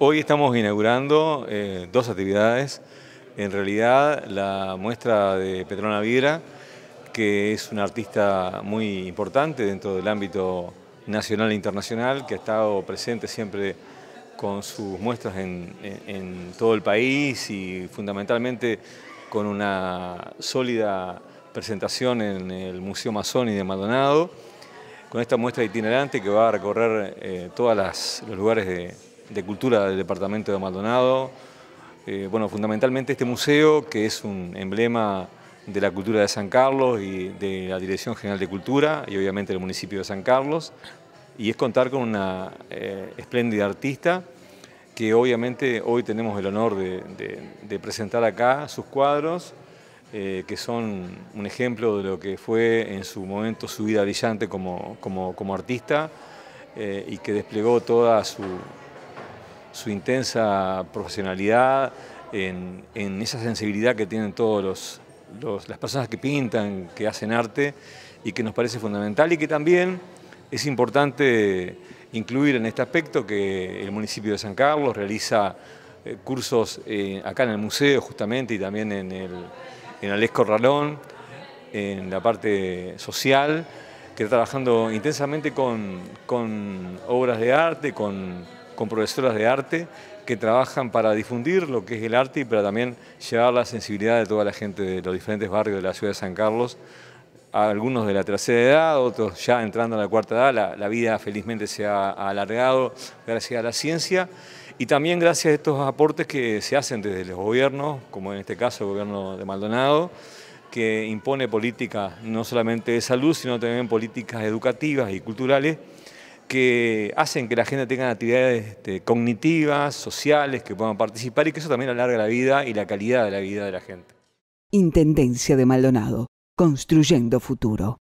Hoy estamos inaugurando eh, dos actividades. En realidad, la muestra de Petrona Vidra, que es una artista muy importante dentro del ámbito nacional e internacional, que ha estado presente siempre con sus muestras en, todo el país y fundamentalmente con una sólida presentación en el Museo Masoni de Maldonado, con esta muestra itinerante que va a recorrer eh, todos los lugares de, de Cultura del Departamento de Maldonado. Eh, bueno, fundamentalmente este museo, que es un emblema de la cultura de San Carlos y de la Dirección General de Cultura y obviamente del municipio de San Carlos, y es contar con una eh, espléndida artista que obviamente hoy tenemos el honor de, presentar acá sus cuadros, eh, que son un ejemplo de lo que fue en su momento su vida brillante como, como, artista y que desplegó toda su, su intensa profesionalidad, en, esa sensibilidad que tienen todos los, las personas que pintan, que hacen arte y que nos parece fundamental y que también es importante incluir en este aspecto que el municipio de San Carlos realiza eh, cursos eh, acá en el museo justamente y también en el en Alex Corralón, en la parte social, que está trabajando intensamente con obras de arte, con con profesoras de arte que trabajan para difundir lo que es el arte y para también llevar la sensibilidad de toda la gente de los diferentes barrios de la ciudad de San Carlos, algunos de la tercera edad, otros ya entrando a la cuarta edad, la, la vida felizmente se ha alargado gracias a la ciencia y también gracias a estos aportes que se hacen desde los gobiernos, como en este caso el gobierno de Maldonado, que impone políticas no solamente de salud, sino también políticas educativas y culturales que hacen que la gente tenga actividades este, cognitivas, sociales, que puedan participar y que eso también alarga la vida y la calidad de la vida de la gente. Intendencia de Maldonado, construyendo futuro.